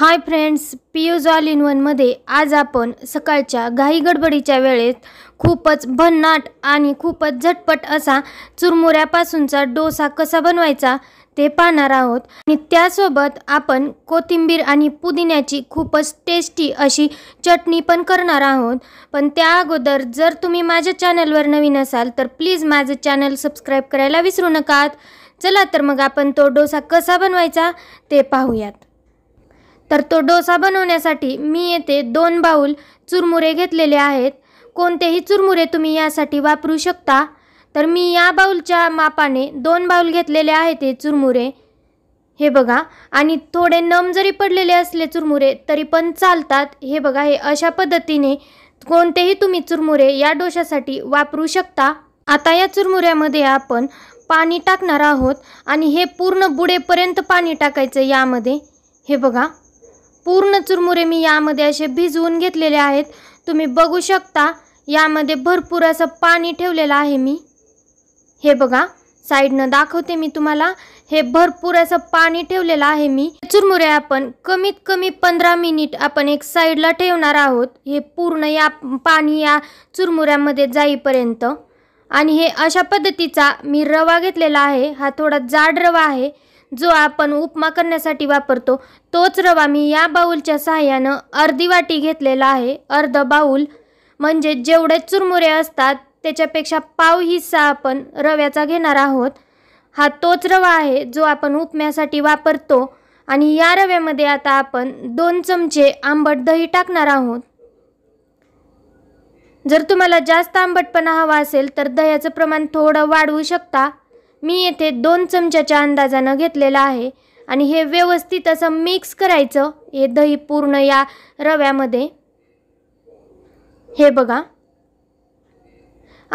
high friends Piyu's all in वनमध्ये आज आपण सकाळच्या घाई गडबडीच्या वेळेत खूपच भन्नाट आणि खूपच झटपट असा चुरमुऱ्यापासूनचा डोसा कसा बनवायचा ते पाहणार आहोत आणि त्यासोबत आपण कोथिंबीर आणि पुदिन्याची खूपच टेस्टी अशी चटणी पण करणार आहोत पण त्या अगोदर जर तुम्ही माझ्या चॅनलवर नवीन असाल तर प्लीज माझं चॅनल सबस्क्राईब करायला विसरू नका चला तर मग आपण तो डोसा कसा बनवायचा ते पाहूयात तर तो डोसा बनवण्यासाठी मी येथे दोन बाऊल चुरमुरे घेतलेले आहेत कोणतेही चुरमुरे तुम्ही यासाठी वापरू शकता तर मी या बाउलच्या मापाने दोन बाऊल घेतलेले आहेत हे चुरमुरे हे बघा आणि थोडे नम जरी पडलेले असले चुरमुरे तरी पण चालतात हे बघा हे अशा पद्धतीने कोणतेही तुम्ही चुरमुरे या डोशासाठी वापरू शकता आता या चुरमुऱ्यामध्ये आपण पाणी टाकणार आहोत आणि हे पूर्ण बुडेपर्यंत पाणी टाकायचं यामध्ये हे बघा पूर्ण चुरमुरे मी यामध्ये असे भिजवून घेतलेले आहेत तुम्ही बघू शकता यामध्ये भरपूर असं पाणी ठेवलेलं आहे मी हे बघा साईडनं दाखवते मी तुम्हाला हे भरपूर असं पाणी ठेवलेलं आहे मी चुरमुरे आपण कमीत कमी पंधरा मिनिट आपण एक साईडला ठेवणार आहोत हे पूर्ण या पाणी या चुरमुऱ्यामध्ये जाईपर्यंत आणि हे अशा पद्धतीचा मी रवा घेतलेला आहे हा थोडा जाड रवा आहे जो आपण उपमा करण्यासाठी वापरतो तोच रवा मी या बाऊलच्या सहाय्यानं अर्धी वाटी घेतलेला आहे अर्ध बाऊल म्हणजे जेवढे चुरमुरे असतात त्याच्यापेक्षा पाव हिस्सा आपण रव्याचा घेणार आहोत हा तोच रवा आहे जो आपण उपम्यासाठी वापरतो आणि या रव्यामध्ये आता आपण दोन चमचे आंबट दही टाकणार आहोत जर तुम्हाला जास्त आंबटपणा हवा असेल तर दह्याचं प्रमाण थोडं वाढवू शकता मी येथे दोन चमच्याच्या अंदाजानं घेतलेलं आहे आणि हे व्यवस्थित असं मिक्स करायचं हे दही पूर्ण या रव्यामध्ये हे बघा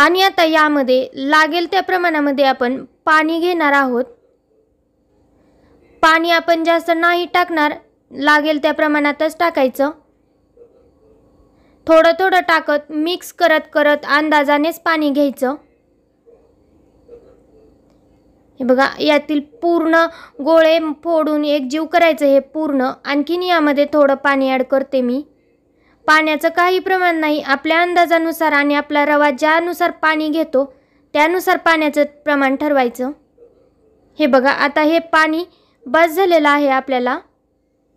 आणि आता यामध्ये लागेल त्या प्रमाणामध्ये आपण पाणी घेणार आहोत पाणी आपण जास्त नाही टाकणार लागेल त्या प्रमाणातच टाकायचं थोडं थोडं टाकत मिक्स करत करत अंदाजानेच पाणी घ्यायचं हे बघा यातील पूर्ण गोळे फोडून एक जीव करायचं हे पूर्ण आणखीन यामध्ये थोडं पाणी ॲड करते मी पाण्याचं काही प्रमाण नाही आपल्या अंदाजानुसार आणि आपला रवा ज्यानुसार पाणी घेतो त्यानुसार पाण्याचं प्रमाण ठरवायचं हे बघा आता हे पाणी बस झालेलं आहे आपल्याला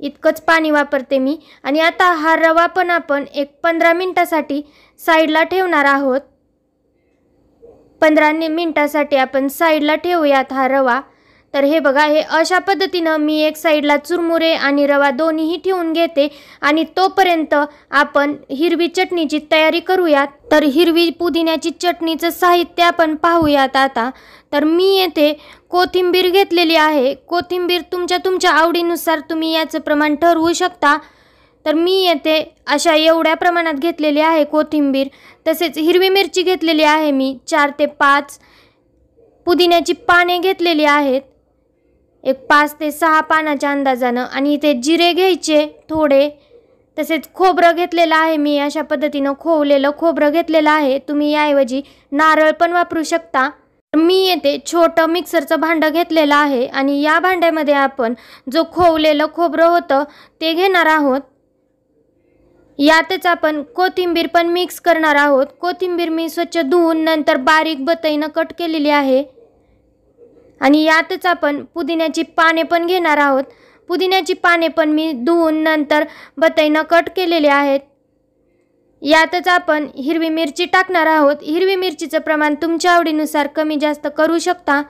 इतकंच पाणी वापरते मी आणि आता हा रवा पण आपण एक पंधरा मिनटासाठी साईडला ठेवणार आहोत पंधरा मिनटासाठी आपण साईडला ठेवूयात हा रवा तर हे बघा हे अशा पद्धतीनं मी एक साईडला चुरमुरे आणि रवा दोन्हीही ठेवून घेते आणि तोपर्यंत आपण हिरवी चटणीची तयारी करूयात तर हिरवी पुदिन्याची चटणीचं साहित्य आपण पाहूयात आता तर मी येथे कोथिंबीर घेतलेली आहे कोथिंबीर तुमच्या तुमच्या आवडीनुसार तुम्ही याचं प्रमाण ठरवू शकता तर मी येथे अशा एवढ्या प्रमाणात घेतलेली आहे कोथिंबीर तसेच हिरवी मिरची घेतलेली आहे मी चार ते पाच पुदिन्याची पाने घेतलेली आहेत एक पाच ते सहा पानाच्या अंदाजानं आणि इथे जिरे घ्यायचे थोडे तसेच खोबरं घेतलेलं आहे मी अशा पद्धतीनं खोवलेलं खोबरं घेतलेलं आहे तुम्ही याऐवजी नारळ पण वापरू शकता मी येथे छोटं मिक्सरचं भांडं घेतलेलं आहे आणि या भांड्यामध्ये आपण जो खोवलेलं खोबरं होतं ते घेणार आहोत यातच आपण कोथिंबीर पण मिक्स करणार आहोत कोथिंबीर मी स्वच्छ धुवून नंतर बारीक बतईनं कट केलेली आहे आणि यातच आपण पुदिन्याची पाने पण घेणार आहोत पुदिन्याची पाने पण मी धुवून नंतर बतईनं कट केलेली आहेत यातच आपण हिरवी मिरची टाकणार आहोत हिरवी मिरचीचं प्रमाण तुमच्या आवडीनुसार कमी जास्त करू शकता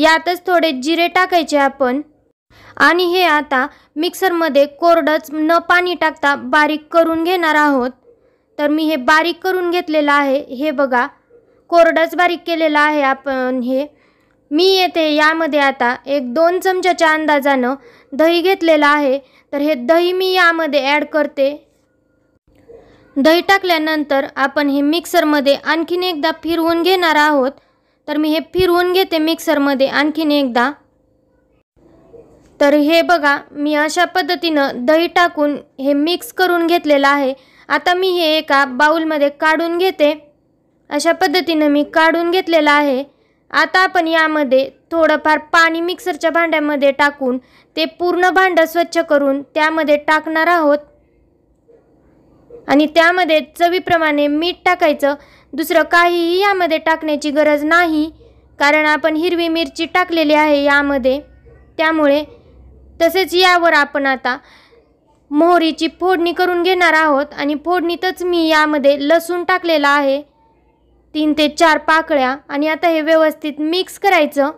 यातच थोडे जिरे टाकायचे आपण आणि हे आता मिक्सरमध्ये कोरडंच न पाणी टाकता बारीक करून घेणार आहोत तर मी हे बारीक करून घेतलेलं आहे हे बघा कोरडंच बारीक केलेलं आहे आपण हे मी येते यामध्ये आता एक दोन चमच्याच्या अंदाजानं दही घेतलेलं आहे तर हे दही मी यामध्ये ॲड करते दही टाकल्यानंतर आपण हे मिक्सरमध्ये आणखीन एकदा फिरवून घेणार आहोत तर मी हे फिरवून घेते मिक्सरमध्ये आणखीन एकदा तर हे बघा मी अशा पद्धतीनं दही टाकून हे मिक्स करून घेतलेलं आहे आता मी हे एका बाऊलमध्ये काढून घेते अशा पद्धतीनं मी काढून घेतलेलं आहे आता आपण यामध्ये थोडंफार पाणी मिक्सरच्या भांड्यामध्ये टाकून ते पूर्ण भांडं स्वच्छ करून त्यामध्ये टाकणार आहोत आणि त्यामध्ये चवीप्रमाणे मीठ टाकायचं दुसरं काहीही यामध्ये टाकण्याची गरज नाही कारण आपण हिरवी मिरची टाकलेली आहे यामध्ये त्यामुळे तसेच यावर आपण आता मोहरीची फोडणी करून घेणार आहोत आणि फोडणीतच मी यामध्ये लसूण टाकलेला आहे तीन ते चार पाकळ्या आणि आता हे व्यवस्थित मिक्स करायचं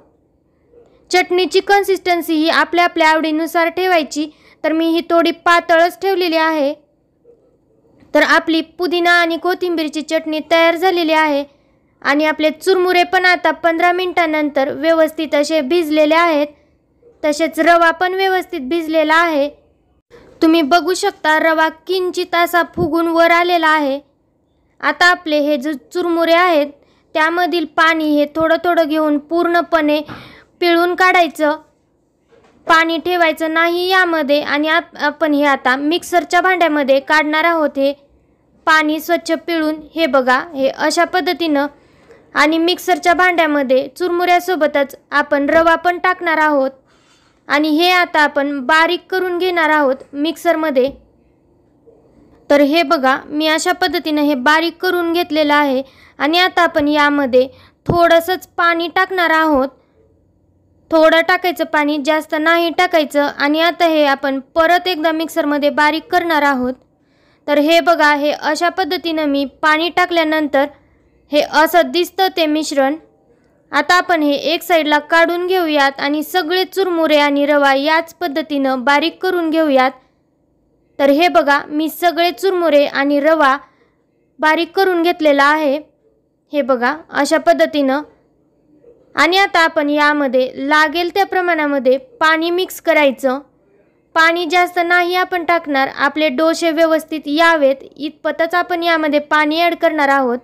चटणीची कन्सिस्टन्सी ही आपल्या आपल्या आवडीनुसार ठेवायची तर मी ही थोडी पातळच ठेवलेली आहे तर आपली पुदिना आणि कोथिंबीरची चटणी तयार झालेली आहे आणि आपले चुरमुरे पण आता पंधरा मिनटानंतर व्यवस्थित असे भिजलेले आहेत तसेच रवा पण व्यवस्थित भिजलेला आहे तुम्ही बघू शकता रवा किंचित असा फुगून वर आलेला आहे आता आपले हे जे चुरमुरे आहेत त्यामधील पाणी हे थोडं थोडं घेऊन पूर्णपणे पिळून काढायचं पाणी ठेवायचं नाही यामध्ये आणि आपण हे आता मिक्सरच्या भांड्यामध्ये काढणार आहोत हे पाणी स्वच्छ पिळून हे बघा हे अशा पद्धतीनं आणि मिक्सरच्या भांड्यामध्ये चुरमुऱ्यासोबतच आपण रवा पण टाकणार आहोत आणि हे आता आपण बारीक करून घेणार आहोत मिक्सरमध्ये तर हे बघा मी अशा पद्धतीनं हे बारीक करून घेतलेलं आहे आणि आता आपण यामध्ये थोडंसंच पाणी टाकणार आहोत थोडं टाकायचं पाणी जास्त नाही टाकायचं आणि आता हे आपण परत एकदा मिक्सरमध्ये बारीक करणार आहोत तर हे बघा हे अशा पद्धतीनं मी पाणी टाकल्यानंतर हे असं दिसतं ते मिश्रण आता आपण हे एक साईडला काढून घेऊयात आणि सगळे चुरमुरे आणि रवा याच पद्धतीनं बारीक करून घेऊयात तर हे बघा मी सगळे चुरमुरे आणि रवा बारीक करून घेतलेला आहे हे बघा अशा पद्धतीनं आणि आता आपण यामध्ये लागेल त्या प्रमाणामध्ये पाणी मिक्स करायचं पाणी जास्त नाही आपण टाकणार आपले डोसे व्यवस्थित यावेत इतपतच आपण यामध्ये पाणी ॲड करणार आहोत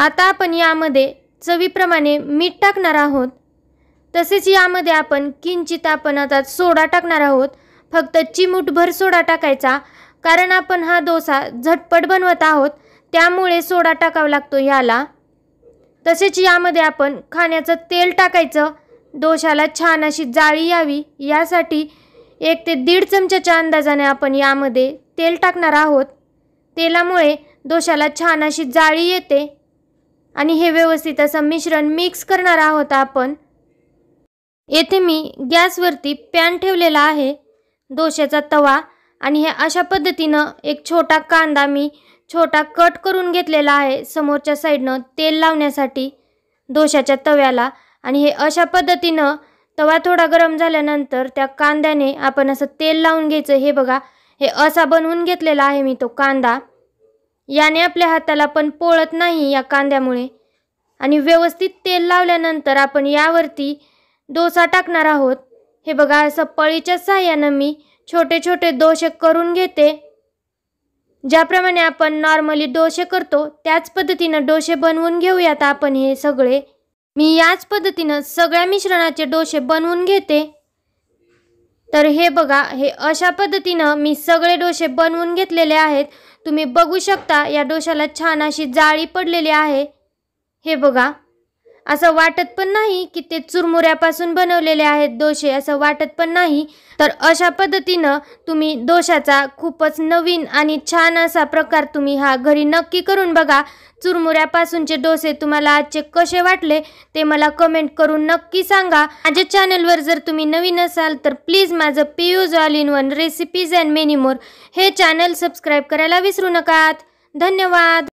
आता आपण यामध्ये चवीप्रमाणे मीठ टाकणार आहोत तसेच यामध्ये आपण किंचित आपण आता सोडा टाकणार आहोत फक्त चिमूटभर सोडा टाकायचा कारण आपण हा डोसा झटपट बनवत आहोत त्यामुळे सोडा टाकावा लागतो ह्याला तसेच यामध्ये आपण खाण्याचं तेल टाकायचं डोशाला छान अशी जाळी यावी यासाठी एक ते दीड चमच्याच्या अंदाजाने आपण यामध्ये तेल टाकणार आहोत तेलामुळे डोशाला छान अशी जाळी येते आणि हे व्यवस्थित असं मिश्रण मिक्स करणार आहोत आपण येथे मी गॅसवरती पॅन ठेवलेला आहे दोश्याचा तवा आणि हे अशा पद्धतीनं एक छोटा कांदा मी छोटा कट करून घेतलेला आहे समोरच्या साईडनं तेल लावण्यासाठी दोशाच्या तव्याला आणि हे अशा पद्धतीनं तवा थोडा गरम झाल्यानंतर त्या कांद्याने आपण असं तेल लावून घ्यायचं हे बघा हे असा बनवून घेतलेला आहे मी तो कांदा याने आपल्या हाताला पण पोळत नाही या कांद्यामुळे आणि व्यवस्थित तेल लावल्यानंतर आपण यावरती डोसा टाकणार आहोत हे बघा असं पळीच्या सहाय्यानं मी छोटे छोटे डोसे करून घेते ज्याप्रमाणे आपण नॉर्मली डोसे करतो त्याच पद्धतीनं डोसे बनवून घेऊयात आपण हे सगळे मी याच पद्धतीनं सगळ्या मिश्रणाचे डोसे बनवून घेते तर हे बघा हे अशा पद्धतीनं मी सगळे डोसे बनवून घेतलेले आहेत तुम्ही बघू शकता या डोशाला छान अशी जाळी पडलेली आहे हे बघा असं वाटत पण नाही की ते चुरमुऱ्यापासून बनवलेले आहेत दोशे असं वाटत पण नाही तर अशा पद्धतीनं तुम्ही दोशाचा खूपच नवीन आणि छान असा प्रकार तुम्ही हा घरी नक्की करून बघा चुरमुऱ्यापासूनचे डोसे तुम्हाला आजचे कसे वाटले ते मला कमेंट करून नक्की सांगा माझ्या चॅनलवर जर तुम्ही नवीन असाल तर प्लीज माझं Piyu's all in one recipes and many more हे चॅनल सबस्क्राईब करायला विसरू नका धन्यवाद